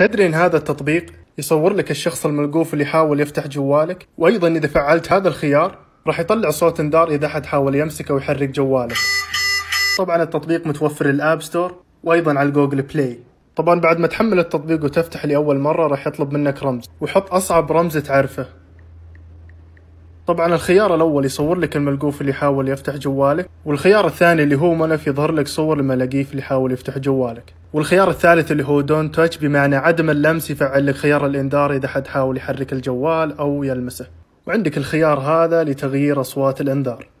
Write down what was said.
تدري ان هذا التطبيق يصور لك الشخص الملقوف اللي يحاول يفتح جوالك وايضا اذا فعلت هذا الخيار راح يطلع صوت انذار اذا احد حاول يمسك او يحرك جوالك طبعا التطبيق متوفر الاب ستور وايضا على الجوجل بلاي طبعا بعد ما تحمل التطبيق وتفتح لاول مره راح يطلب منك رمز وحط اصعب رمز تعرفه طبعا الخيار الاول يصور لك الملقوف اللي يحاول يفتح جوالك والخيار الثاني اللي هو ملف يظهر لك صور الملاقيف اللي يحاول يفتح جوالك والخيار الثالث اللي هو دون تاتش بمعنى عدم اللمس يفعل لك خيار الانذار اذا حد حاول يحرك الجوال او يلمسه وعندك الخيار هذا لتغيير اصوات الانذار